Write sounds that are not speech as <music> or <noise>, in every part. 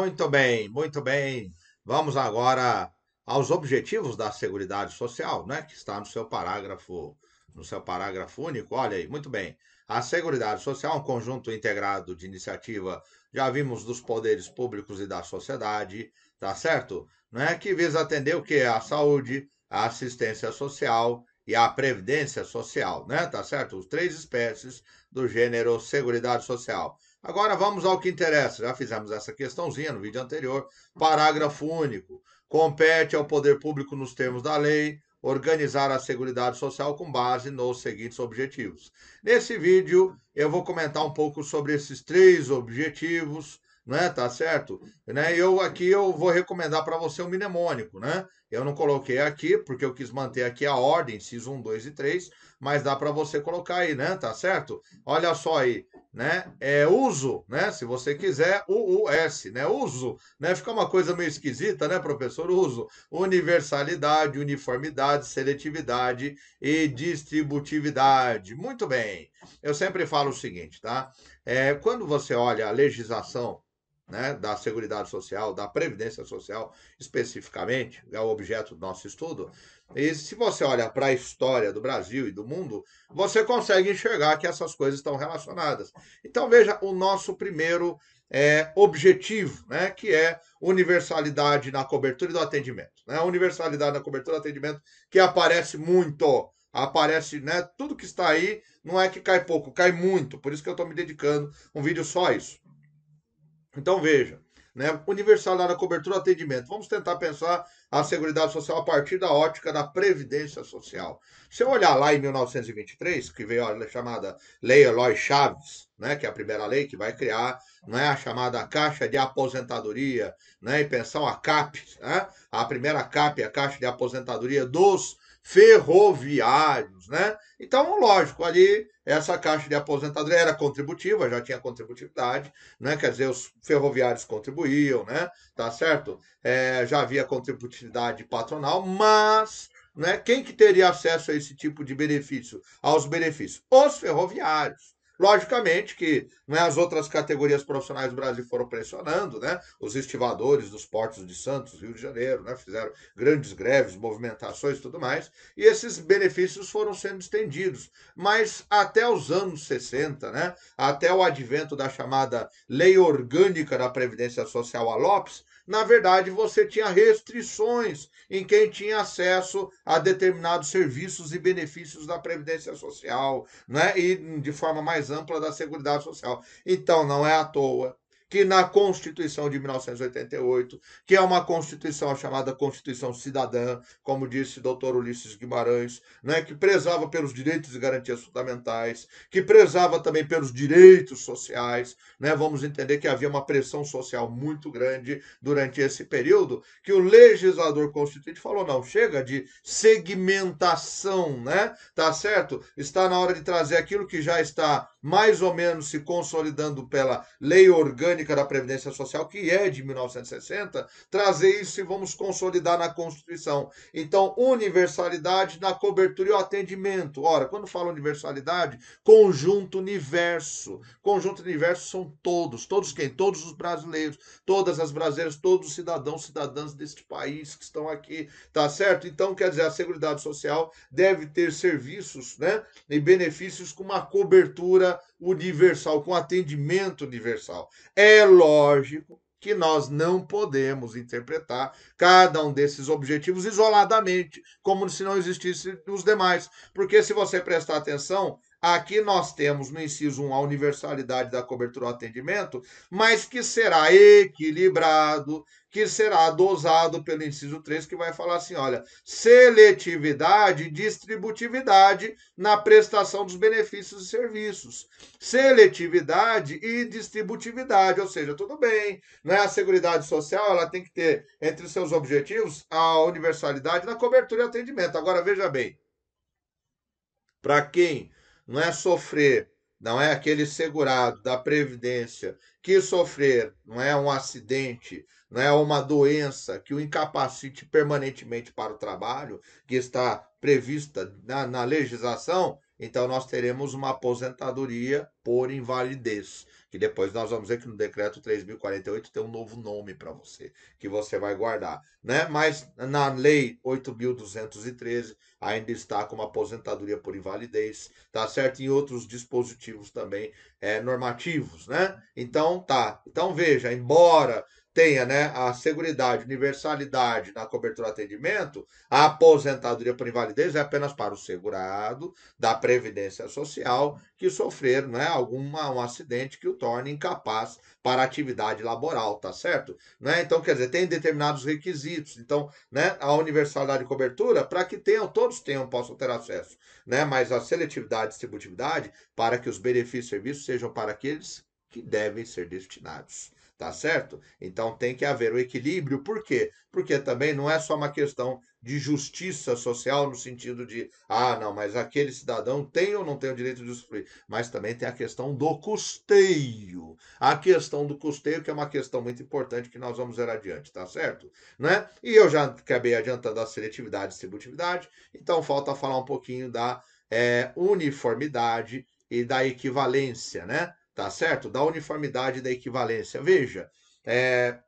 Muito bem, muito bem. Vamos agora aos objetivos da Seguridade Social, né, que está no seu parágrafo, no seu parágrafo único. Olha aí, muito bem. A Seguridade Social é um conjunto integrado de iniciativa, já vimos dos poderes públicos e da sociedade, tá certo? Não é que visa atender o que a saúde, a assistência social e a previdência social, né? Tá certo? Os três espécies do gênero Seguridade Social. Agora vamos ao que interessa. Já fizemos essa questãozinha no vídeo anterior. Parágrafo único. Compete ao poder público nos termos da lei organizar a Seguridade Social com base nos seguintes objetivos. Nesse vídeo eu vou comentar um pouco sobre esses três objetivos, né? Tá certo? Né? Eu aqui eu vou recomendar para você o um mnemônico, né? Eu não coloquei aqui porque eu quis manter aqui a ordem, CIS 1, 2 e 3, mas dá para você colocar aí, né? Tá certo? Olha só aí, né? É uso, né? Se você quiser, o u s né? Uso, né? Fica uma coisa meio esquisita, né, professor? Uso. Universalidade, uniformidade, seletividade e distributividade. Muito bem. Eu sempre falo o seguinte, tá? É, quando você olha a legislação né, da Seguridade Social, da Previdência Social, especificamente, é o objeto do nosso estudo. E se você olha para a história do Brasil e do mundo, você consegue enxergar que essas coisas estão relacionadas. Então, veja o nosso primeiro é, objetivo, né, que é universalidade na cobertura e do atendimento. Né? Universalidade na cobertura e do atendimento, que aparece muito aparece, né? Tudo que está aí não é que cai pouco, cai muito. Por isso que eu estou me dedicando um vídeo só a isso. Então veja, né? Universalidade da cobertura do atendimento. Vamos tentar pensar a Seguridade Social a partir da ótica da Previdência Social. Se eu olhar lá em 1923, que veio a chamada Lei Eloy Chaves, né, que é a primeira lei que vai criar né, a chamada Caixa de Aposentadoria né, e Pensão, a CAP, né? a primeira CAP, a Caixa de Aposentadoria dos ferroviários, né? Então, lógico, ali essa caixa de aposentadoria era contributiva, já tinha contributividade, né? Quer dizer, os ferroviários contribuíam, né? Tá certo? É, já havia contributividade patronal, mas né, quem que teria acesso a esse tipo de benefício, aos benefícios? Os ferroviários. Logicamente que é as outras categorias profissionais do Brasil foram pressionando, né? Os estivadores dos portos de Santos, Rio de Janeiro, né? Fizeram grandes greves, movimentações e tudo mais. E esses benefícios foram sendo estendidos. Mas até os anos 60, né? Até o advento da chamada Lei Orgânica da Previdência Social a Lopes, na verdade você tinha restrições em quem tinha acesso a determinados serviços e benefícios da Previdência Social, né? e de forma mais ampla da Seguridade Social. Então, não é à toa que na Constituição de 1988, que é uma Constituição chamada Constituição Cidadã, como disse o doutor Ulisses Guimarães, né, que prezava pelos direitos e garantias fundamentais, que prezava também pelos direitos sociais. Né, vamos entender que havia uma pressão social muito grande durante esse período, que o legislador constituinte falou: não, chega de segmentação, né? Tá certo? Está na hora de trazer aquilo que já está mais ou menos se consolidando pela lei orgânica Orgânica da Previdência Social, que é de 1960, trazer isso e vamos consolidar na Constituição. Então, universalidade na cobertura e o atendimento. Ora, quando falo universalidade, conjunto universo. Conjunto universo são todos. Todos quem? Todos os brasileiros, todas as brasileiras, todos os cidadãos, cidadãs deste país que estão aqui, tá certo? Então, quer dizer, a Seguridade Social deve ter serviços né, e benefícios com uma cobertura universal, com atendimento universal. É é lógico que nós não podemos interpretar cada um desses objetivos isoladamente, como se não existissem os demais. Porque se você prestar atenção, Aqui nós temos no inciso 1 a universalidade da cobertura ao atendimento, mas que será equilibrado, que será dosado pelo inciso 3, que vai falar assim: olha, seletividade e distributividade na prestação dos benefícios e serviços. Seletividade e distributividade, ou seja, tudo bem, né? a Seguridade Social ela tem que ter entre seus objetivos a universalidade da cobertura e atendimento. Agora, veja bem, para quem não é sofrer, não é aquele segurado da Previdência que sofrer, não é um acidente, não é uma doença que o incapacite permanentemente para o trabalho, que está prevista na, na legislação, então nós teremos uma aposentadoria por invalidez que depois nós vamos ver que no decreto 3048 tem um novo nome para você, que você vai guardar, né? Mas na lei 8213 ainda está como aposentadoria por invalidez, tá certo? Em outros dispositivos também é, normativos, né? Então tá. Então veja, embora tenha né, a seguridade, universalidade na cobertura de atendimento, a aposentadoria por invalidez é apenas para o segurado da Previdência Social que sofrer né, algum um acidente que o torne incapaz para atividade laboral, tá certo? Né? Então, quer dizer, tem determinados requisitos. Então, né, a universalidade de cobertura, para que tenham, todos tenham, possam ter acesso. Né? Mas a seletividade e distributividade, para que os benefícios e serviços sejam para aqueles que devem ser destinados tá certo? Então tem que haver o equilíbrio, por quê? Porque também não é só uma questão de justiça social no sentido de, ah, não, mas aquele cidadão tem ou não tem o direito de usufruir, mas também tem a questão do custeio. A questão do custeio que é uma questão muito importante que nós vamos ver adiante, tá certo? Né? E eu já acabei adiantando a seletividade e distributividade, então falta falar um pouquinho da é, uniformidade e da equivalência, né? tá certo? Da uniformidade da equivalência. Veja, é,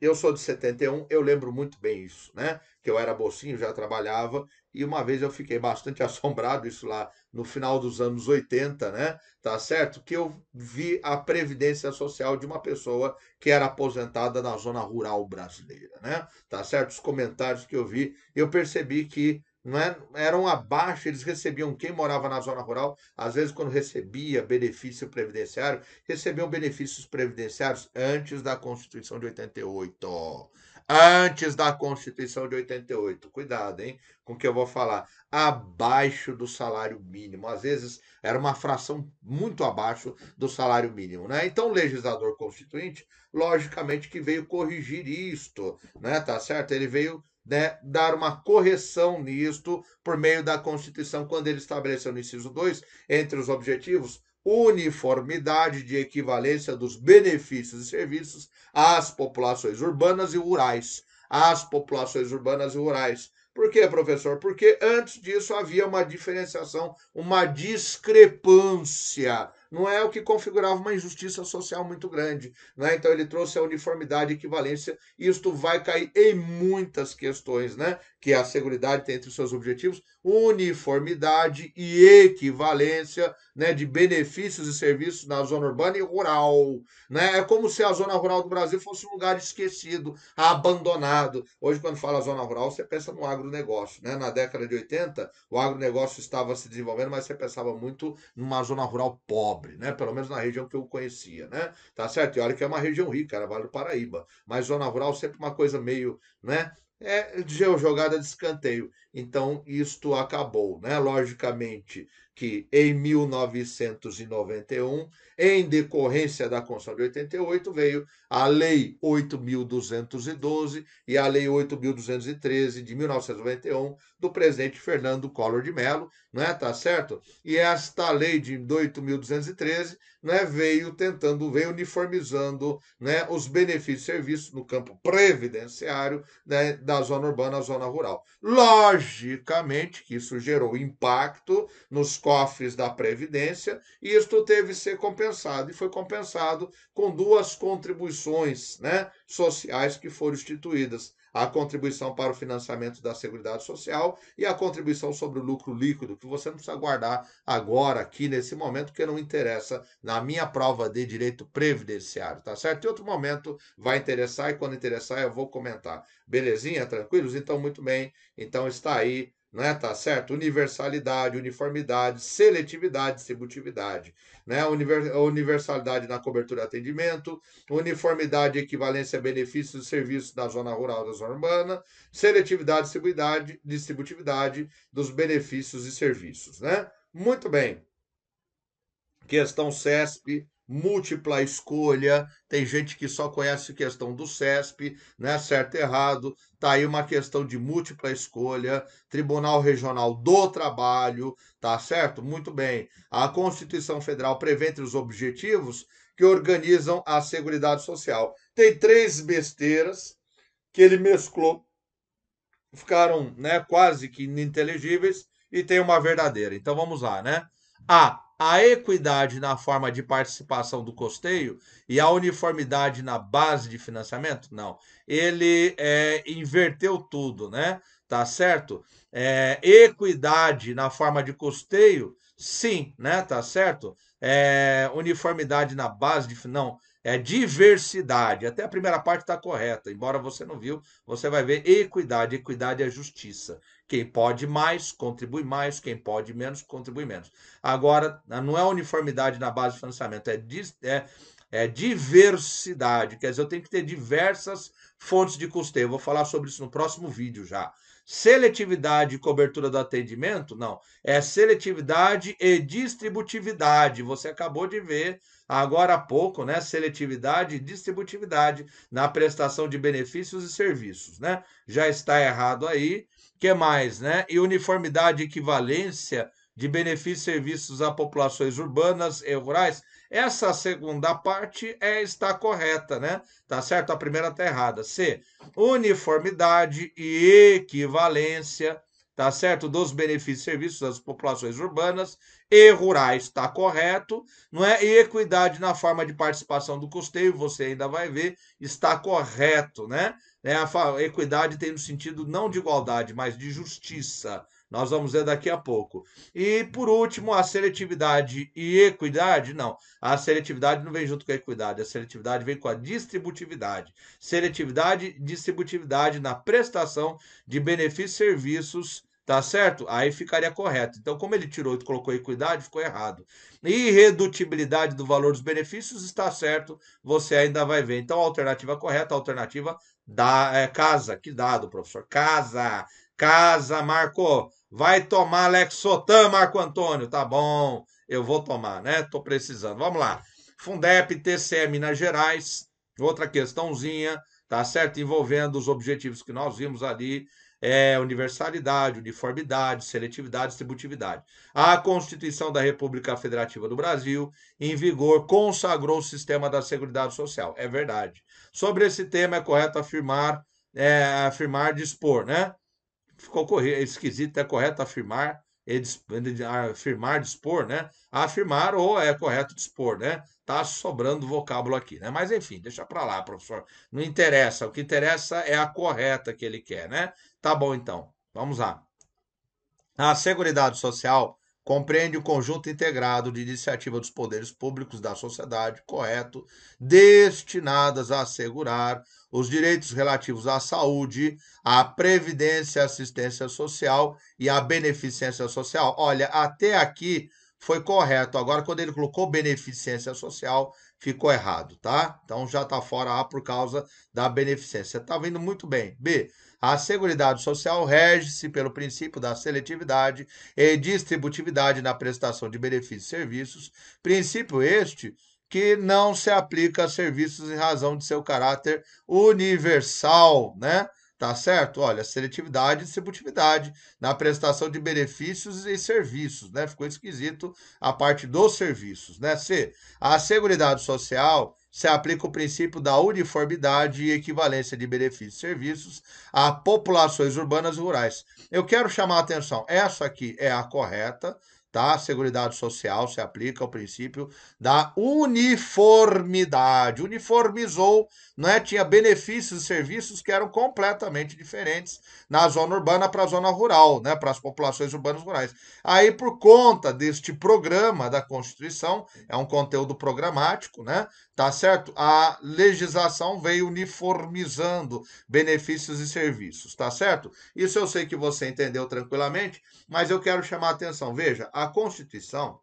eu sou de 71, eu lembro muito bem isso, né? Que eu era bolsinho, já trabalhava, e uma vez eu fiquei bastante <laughs> assombrado, isso lá no final dos anos 80, né? Tá certo? Que eu vi a previdência social de uma pessoa que era aposentada na zona rural brasileira, né? Tá certo? Os comentários que eu vi, eu percebi que é, eram abaixo, eles recebiam quem morava na zona rural, às vezes quando recebia benefício previdenciário, recebiam benefícios previdenciários antes da Constituição de 88. Ó. Antes da Constituição de 88. Cuidado, hein? Com o que eu vou falar. Abaixo do salário mínimo. Às vezes era uma fração muito abaixo do salário mínimo, né? Então o legislador constituinte, logicamente que veio corrigir isto, né? Tá certo? Ele veio né, dar uma correção nisto por meio da Constituição, quando ele estabeleceu no inciso 2, entre os objetivos, uniformidade de equivalência dos benefícios e serviços às populações urbanas e rurais. Às populações urbanas e rurais. Por quê, professor? Porque antes disso havia uma diferenciação, uma discrepância não é o que configurava uma injustiça social muito grande. Né? Então ele trouxe a uniformidade e equivalência, e isto vai cair em muitas questões, né? que a Seguridade tem entre os seus objetivos uniformidade e equivalência né, de benefícios e serviços na zona urbana e rural. Né? É como se a zona rural do Brasil fosse um lugar esquecido, abandonado. Hoje, quando fala zona rural, você pensa no agronegócio. Né? Na década de 80, o agronegócio estava se desenvolvendo, mas você pensava muito numa zona rural pobre, né? pelo menos na região que eu conhecia. Né? Tá certo? E olha que é uma região rica, era Vale do Paraíba. Mas zona rural sempre uma coisa meio né, é jogada de escanteio. Então, isto acabou, né? Logicamente, que em 1991, em decorrência da Constituição de 88, veio a Lei 8.212 e a Lei 8.213 de 1991 do presidente Fernando Collor de Mello, não é? Tá certo? E esta lei de 8.213 né, veio tentando, veio uniformizando né, os benefícios e serviços no campo previdenciário né, da zona urbana à zona rural. Logicamente que isso gerou impacto nos cofres da Previdência, e isto teve que ser compensado, e foi compensado com duas contribuições né, sociais que foram instituídas. A contribuição para o financiamento da Seguridade Social e a contribuição sobre o lucro líquido, que você não precisa guardar agora, aqui, nesse momento, que não interessa na minha prova de direito previdenciário, tá certo? Em outro momento vai interessar e quando interessar eu vou comentar. Belezinha? Tranquilos? Então, muito bem. Então, está aí né? Tá certo? Universalidade, uniformidade, seletividade, distributividade, né? Universalidade na cobertura e atendimento, uniformidade, equivalência, benefícios e serviços da zona rural da zona urbana, seletividade, distributividade, distributividade dos benefícios e serviços, né? Muito bem. Questão CESP múltipla escolha, tem gente que só conhece questão do CESP, né, certo errado, tá aí uma questão de múltipla escolha, Tribunal Regional do Trabalho, tá certo? Muito bem. A Constituição Federal prevê entre os objetivos que organizam a Seguridade Social. Tem três besteiras que ele mesclou, ficaram, né, quase que ininteligíveis e tem uma verdadeira. Então vamos lá, né? A a equidade na forma de participação do costeio e a uniformidade na base de financiamento? Não. Ele é, inverteu tudo, né? Tá certo? É, equidade na forma de custeio, sim, né? Tá certo? É, uniformidade na base de. Não. É diversidade. Até a primeira parte está correta, embora você não viu, você vai ver equidade. Equidade é justiça. Quem pode mais, contribui mais. Quem pode menos, contribui menos. Agora, ah, não é uniformidade na base de financiamento, é, é, é diversidade. Quer dizer, eu tenho que ter diversas fontes de custeio. Eu vou falar sobre isso no próximo vídeo já. Seletividade e cobertura do atendimento? Não. É seletividade e distributividade. Você acabou de ver agora há pouco, né? Seletividade e distributividade na prestação de benefícios e serviços, né? Já está errado aí. Que mais, né? E uniformidade e equivalência de benefícios e serviços a populações urbanas e rurais. Essa segunda parte é está correta, né? Tá certo? A primeira está errada. C. Uniformidade e equivalência tá certo? Dos benefícios e serviços das populações urbanas e rurais, está correto, não é? E equidade na forma de participação do custeio, você ainda vai ver, está correto, né? É, a equidade tem no sentido não de igualdade, mas de justiça. Nós vamos ver daqui a pouco. E por último, a seletividade e equidade. Não, a seletividade não vem junto com a equidade, a seletividade vem com a distributividade. Seletividade e distributividade na prestação de benefícios e serviços. Tá certo? Aí ficaria correto. Então, como ele tirou e colocou equidade, ficou errado. Irredutibilidade do valor dos benefícios está certo, você ainda vai ver. Então, a alternativa correta, a alternativa da é, casa. Que dado, professor? Casa. Casa, Marco. Vai tomar Lexotan, Marco Antônio. Tá bom, eu vou tomar, né? Tô precisando. Vamos lá. Fundep, TCE, Minas Gerais. Outra questãozinha, tá certo? Envolvendo os objetivos que nós vimos ali. É, universalidade, uniformidade, seletividade, distributividade. A Constituição da República Federativa do Brasil, em vigor, consagrou o sistema da Seguridade Social. É verdade. Sobre esse tema, é correto afirmar, é, afirmar, dispor, né? ficou é esquisito, é correto afirmar, é é afirmar, dispor, né? Afirmar ou é correto dispor, né? Tá sobrando vocábulo aqui, né? Mas enfim, deixa para lá, professor. Não interessa, o que interessa é a correta que ele quer, né? Tá bom então. Vamos lá. A Seguridade Social compreende o conjunto integrado de iniciativa dos poderes públicos da sociedade, correto, destinadas a assegurar os direitos relativos à saúde, à previdência, à assistência social e à beneficência social. Olha, até aqui foi correto. Agora, quando ele colocou beneficência social, ficou errado, tá? Então já está fora A por causa da beneficência. Está vindo muito bem. B. A Seguridade Social rege-se pelo princípio da seletividade e distributividade na prestação de benefícios e serviços, princípio este que não se aplica a serviços em razão de seu caráter universal, né? Tá certo? Olha, seletividade e distributividade na prestação de benefícios e serviços, né? Ficou esquisito a parte dos serviços, né? C. A Seguridade Social se aplica o princípio da uniformidade e equivalência de benefícios e serviços a populações urbanas e rurais. Eu quero chamar a atenção, essa aqui é a correta, tá? Seguridade Social se aplica ao princípio da uniformidade. Uniformizou, é Tinha benefícios e serviços que eram completamente diferentes na zona urbana para a zona rural, né? Para as populações urbanas rurais. Aí, por conta deste programa da Constituição, é um conteúdo programático, né? Tá certo? A legislação veio uniformizando benefícios e serviços, tá certo? Isso eu sei que você entendeu tranquilamente, mas eu quero chamar a atenção. Veja, a a Constituição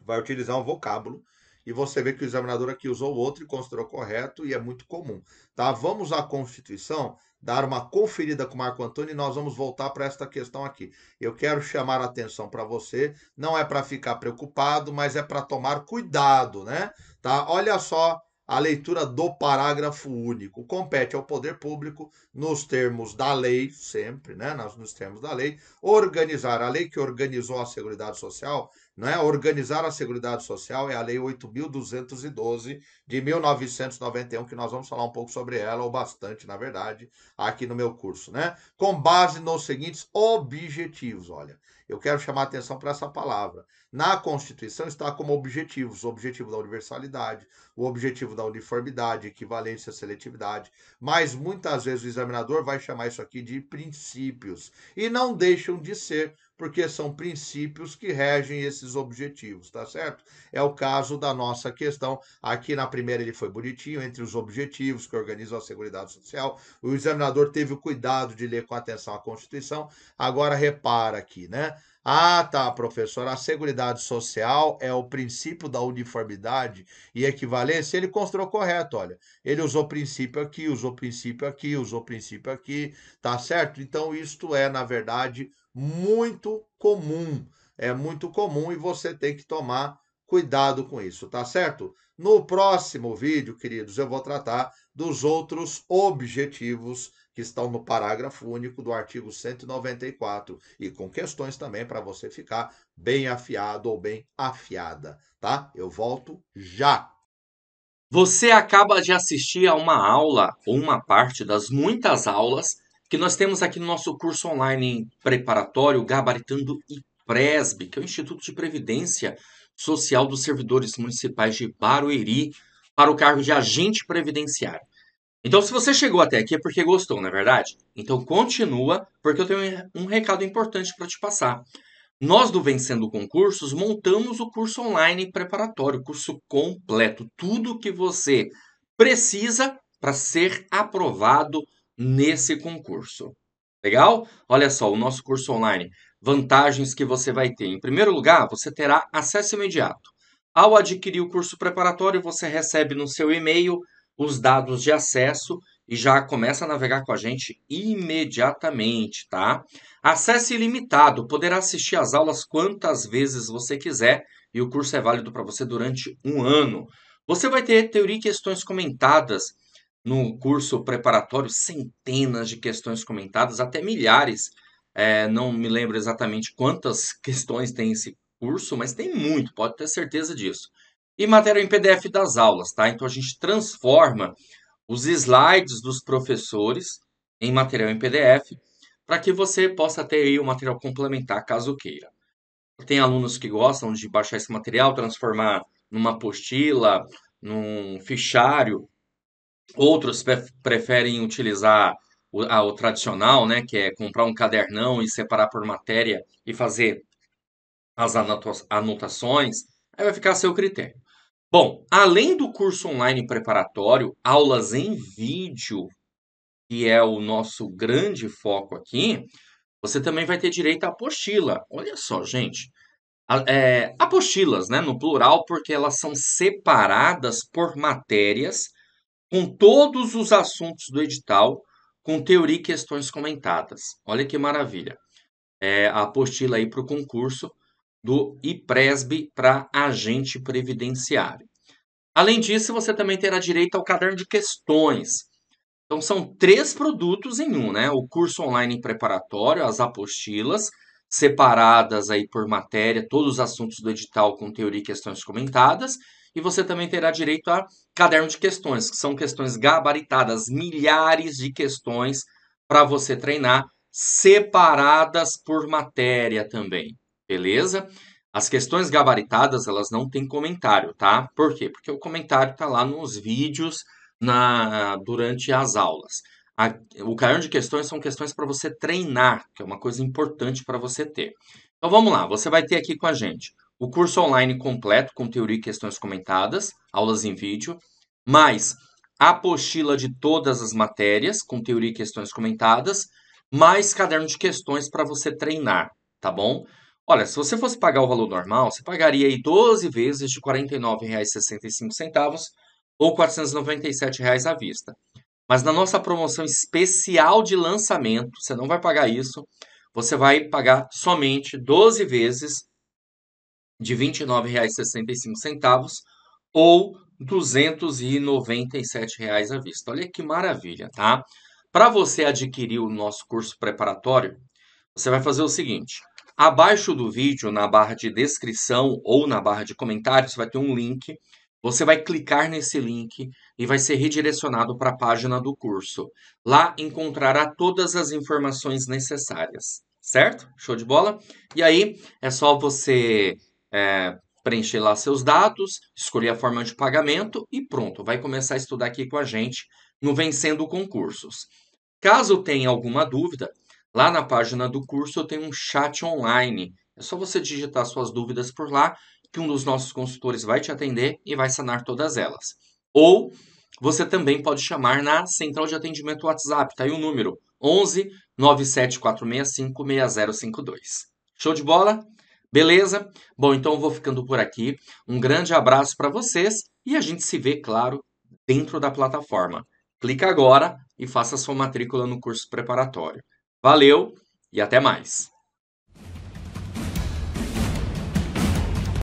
vai utilizar um vocábulo e você vê que o examinador aqui usou outro e considerou correto e é muito comum. Tá? Vamos à Constituição dar uma conferida com o Marco Antônio e nós vamos voltar para esta questão aqui. Eu quero chamar a atenção para você, não é para ficar preocupado, mas é para tomar cuidado, né? Tá? Olha só a leitura do parágrafo único. Compete ao poder público, nos termos da lei, sempre, né, nos termos da lei, organizar a lei que organizou a Seguridade Social é Organizar a Seguridade Social é a Lei 8.212 de 1991, que nós vamos falar um pouco sobre ela, ou bastante, na verdade, aqui no meu curso. Né? Com base nos seguintes objetivos, olha. Eu quero chamar a atenção para essa palavra. Na Constituição está como objetivos: o objetivo da universalidade, o objetivo da uniformidade, equivalência, seletividade. Mas muitas vezes o examinador vai chamar isso aqui de princípios. E não deixam de ser porque são princípios que regem esses objetivos, tá certo? É o caso da nossa questão. Aqui na primeira ele foi bonitinho, entre os objetivos que organizam a Seguridade Social. O examinador teve o cuidado de ler com atenção a Constituição. Agora repara aqui, né? Ah, tá, professor. A Seguridade Social é o princípio da uniformidade e equivalência. Ele construiu correto, olha. Ele usou princípio aqui, usou princípio aqui, usou princípio aqui, tá certo? Então, isto é, na verdade, muito comum. É muito comum e você tem que tomar cuidado com isso, tá certo? No próximo vídeo, queridos, eu vou tratar dos outros objetivos que estão no parágrafo único do artigo 194 e com questões também para você ficar bem afiado ou bem afiada, tá? Eu volto já. Você acaba de assistir a uma aula ou uma parte das muitas aulas que nós temos aqui no nosso curso online preparatório Gabaritando e Presb, que é o Instituto de Previdência Social dos Servidores Municipais de Barueri, para o cargo de agente previdenciário. Então, se você chegou até aqui é porque gostou, não é verdade? Então, continua, porque eu tenho um recado importante para te passar. Nós do Vencendo Concursos montamos o curso online preparatório, curso completo, tudo que você precisa para ser aprovado nesse concurso. Legal? Olha só, o nosso curso online, vantagens que você vai ter. Em primeiro lugar, você terá acesso imediato. Ao adquirir o curso preparatório, você recebe no seu e-mail os dados de acesso e já começa a navegar com a gente imediatamente, tá? Acesso ilimitado, poderá assistir às aulas quantas vezes você quiser e o curso é válido para você durante um ano. Você vai ter teoria e questões comentadas no curso preparatório, centenas de questões comentadas, até milhares. É, não me lembro exatamente quantas <laughs> questões tem esse curso, mas tem muito, pode ter certeza disso e matéria em PDF das aulas, tá? Então a gente transforma os slides dos professores em material em PDF para que você possa ter aí o material complementar caso queira. Tem alunos que gostam de baixar esse material, transformar numa apostila, num fichário. Outros preferem utilizar o, o tradicional, né, que é comprar um cadernão e separar por matéria e fazer as anotações. Aí vai ficar a seu critério. Bom, além do curso online preparatório, aulas em vídeo, que é o nosso grande foco aqui, você também vai ter direito à apostila. Olha só, gente. É, apostilas, né, no plural, porque elas são separadas por matérias, com todos os assuntos do edital, com teoria e questões comentadas. Olha que maravilha. É, a apostila aí para o concurso do IPRESB para agente previdenciário. Além disso, você também terá direito ao caderno de questões. Então, são três produtos em um, né? O curso online preparatório, as apostilas, separadas aí por matéria, todos os assuntos do edital com teoria e questões comentadas. E você também terá direito a caderno de questões, que são questões gabaritadas, milhares de questões para você treinar, separadas por matéria também beleza? As questões gabaritadas, elas não têm comentário, tá? Por quê? Porque o comentário está lá nos vídeos na durante as aulas. A, o caderno de questões são questões para você treinar, que é uma coisa importante para você ter. Então vamos lá, você vai ter aqui com a gente o curso online completo com teoria e questões comentadas, aulas em vídeo, mais a apostila de todas as matérias com teoria e questões comentadas, mais caderno de questões para você treinar, tá bom? Olha, se você fosse pagar o valor normal, você pagaria aí 12 vezes de R$ 49,65 ou R$ 497,00 reais à vista. Mas na nossa promoção especial de lançamento, você não vai pagar isso. Você vai pagar somente 12 vezes de R$ 29,65 ou R$ 297,00 reais à vista. Olha que maravilha, tá? Para você adquirir o nosso curso preparatório, você vai fazer o seguinte: Abaixo do vídeo, na barra de descrição ou na barra de comentários, vai ter um link. Você vai clicar nesse link e vai ser redirecionado para a página do curso. Lá encontrará todas as informações necessárias, certo? Show de bola? E aí é só você é, preencher lá seus dados, escolher a forma de pagamento e pronto, vai começar a estudar aqui com a gente no Vencendo Concursos. Caso tenha alguma dúvida, Lá na página do curso eu tenho um chat online. É só você digitar suas dúvidas por lá, que um dos nossos consultores vai te atender e vai sanar todas elas. Ou você também pode chamar na central de atendimento WhatsApp, tá aí o número 11 974656052. Show de bola? Beleza? Bom, então eu vou ficando por aqui. Um grande abraço para vocês e a gente se vê, claro, dentro da plataforma. Clica agora e faça sua matrícula no curso preparatório. Valeu e até mais!